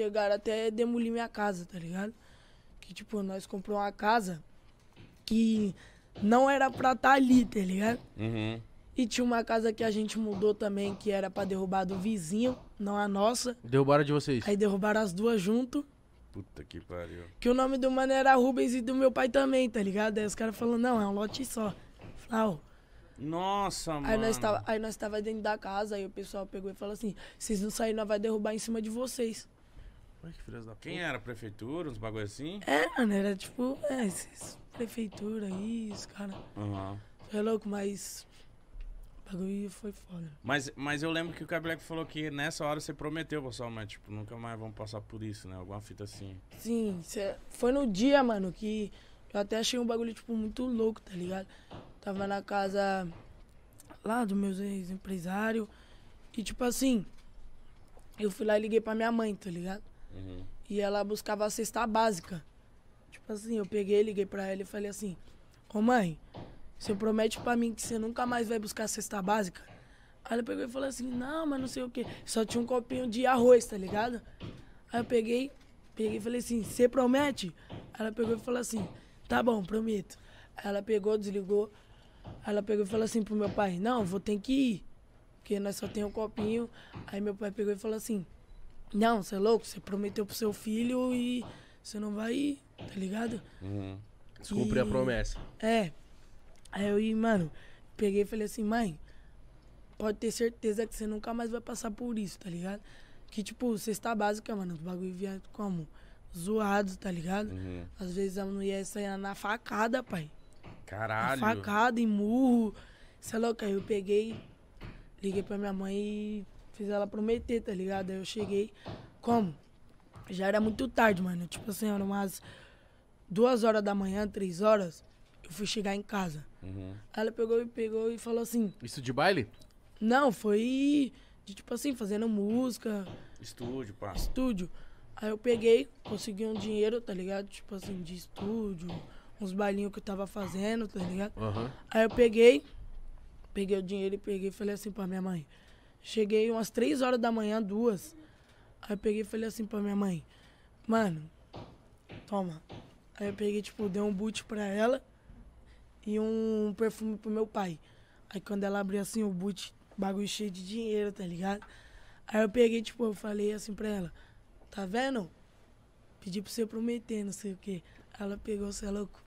Chegaram até demolir minha casa, tá ligado? Que, tipo, nós compramos uma casa que não era pra estar tá ali, tá ligado? Uhum. E tinha uma casa que a gente mudou também, que era pra derrubar do vizinho, não a nossa. Derrubaram de vocês? Aí derrubaram as duas junto. Puta que pariu. Que o nome do mano era Rubens e do meu pai também, tá ligado? Aí os caras falaram, não, é um lote só. Flau. Nossa, aí mano. Nós tava, aí nós tava dentro da casa, aí o pessoal pegou e falou assim, vocês não saírem, nós vai derrubar em cima de vocês. Ué, que filhas da puta. Quem era? Prefeitura, uns bagulho assim? É, mano, era tipo, é, esses prefeitura aí, os caras. Uhum. Foi é louco, mas. O bagulho foi foda. Mas, mas eu lembro que o Cableco falou que nessa hora você prometeu, pessoal, mas tipo, nunca mais vamos passar por isso, né? Alguma fita assim. Sim, cê... foi no dia, mano, que eu até achei um bagulho, tipo, muito louco, tá ligado? Tava na casa lá dos meus ex-empresários. E tipo assim, eu fui lá e liguei pra minha mãe, tá ligado? Uhum. E ela buscava a cesta básica. Tipo assim, eu peguei, liguei pra ela e falei assim: Ô mãe, você promete pra mim que você nunca mais vai buscar a cesta básica? Aí ela pegou e falou assim: Não, mas não sei o quê. Só tinha um copinho de arroz, tá ligado? Aí eu peguei, peguei e falei assim: Você promete? Ela pegou e falou assim: Tá bom, prometo. Aí ela pegou, desligou. Aí ela pegou e falou assim pro meu pai: Não, vou ter que ir. Porque nós só tem um copinho. Aí meu pai pegou e falou assim: não, você é louco, você prometeu pro seu filho e você não vai ir, tá ligado? Uhum. e... a promessa. É. Aí eu, e, mano, peguei e falei assim, mãe, pode ter certeza que você nunca mais vai passar por isso, tá ligado? Que, tipo, cesta básica, mano, o bagulho via como? zoado, tá ligado? Uhum. Às vezes a mulher saia na facada, pai. Caralho. Na facada e murro. Você é louco? Aí eu peguei, liguei pra minha mãe e fiz ela prometer, tá ligado? Aí eu cheguei, como? Já era muito tarde, mano. Tipo assim, eram umas duas horas da manhã, três horas, eu fui chegar em casa. Uhum. Aí ela pegou e pegou e falou assim. Isso de baile? Não, foi de tipo assim, fazendo música. Estúdio, pá. Estúdio. Aí eu peguei, consegui um dinheiro, tá ligado? Tipo assim, de estúdio, uns bailinhos que eu tava fazendo, tá ligado? Uhum. Aí eu peguei, peguei o dinheiro e peguei e falei assim pra minha mãe. Cheguei umas três horas da manhã, duas. Aí eu peguei e falei assim pra minha mãe, mano, toma. Aí eu peguei, tipo, dei um boot pra ela e um perfume pro meu pai. Aí quando ela abriu assim o boot, bagulho cheio de dinheiro, tá ligado? Aí eu peguei, tipo, eu falei assim pra ela, tá vendo? Pedi pra você prometer, não sei o quê. Ela pegou, você é louco,